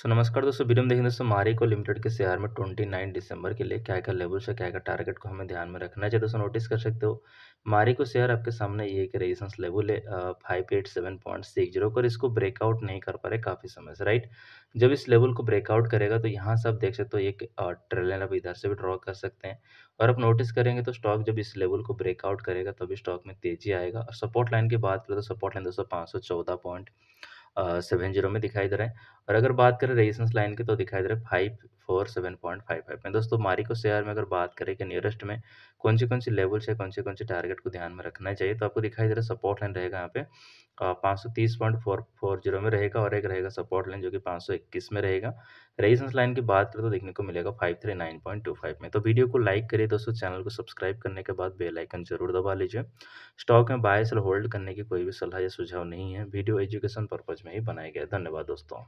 सो so, नमस्कार दोस्तों video में देखें दोस्तों मारिको लिमिटेड के शेयर में 29 दिसंबर के लिए क्या क्या लेवल्स है क्या क्या टारगेट को हमें ध्यान में रखना चाहिए दोस्तों नोटिस कर सकते हो मारिको शेयर आपके सामने ये एक रेजिस्टेंस लेवल है five eight seven point six zero पर इसको ब्रेकआउट नहीं कर पा रहे काफ़ी समय से राइट जब इस लेवल को ब्रेकआउट करेगा तो यहाँ से आप देख सकते हो एक ट्रेलर आप इधर से भी ड्रॉ कर सकते हैं और आप नोटिस करेंगे तो स्टॉक जब इस लेवल को ब्रेकआउट करेगा तभी स्टॉक में तेजी आएगा और सपोर्ट लाइन की बात करें तो सपोर्ट लाइन दोस्तों पाँच सौ चौदह पॉइंट सेवन जीरो में दिखाई दे रहा है और अगर बात करें रेजिस्टेंस लाइन की तो दिखाई दे रहा है five four seven point five five में दोस्तों मारिको शेयर में अगर बात करें कि नियरेस्ट में कौन सी कौन सी लेवल से कौन से कौन से टारगेट को ध्यान में रखना चाहिए तो आपको दिखाई दे रहा है सपोर्ट लाइन रहेगा यहाँ पे पाँच सौ तीस पॉइंट फोर फोर जीरो में रहेगा और एक रहेगा सपोर्ट लाइन जो कि पाँच सौ इक्कीस में रहेगा रेजिस्टेंस लाइन की बात करें तो देखने को मिलेगा five three nine point two five में तो वीडियो को लाइक करिए दोस्तों चैनल को सब्सक्राइब करने के बाद बेलाइकन जरूर दबा लीजिए स्टॉक में बाय सेल होल्ड करने की कोई भी सलाह या सुझाव नहीं है वीडियो एजुकेशन पर्पज़ में ही बनाया गया धन्यवाद दोस्तों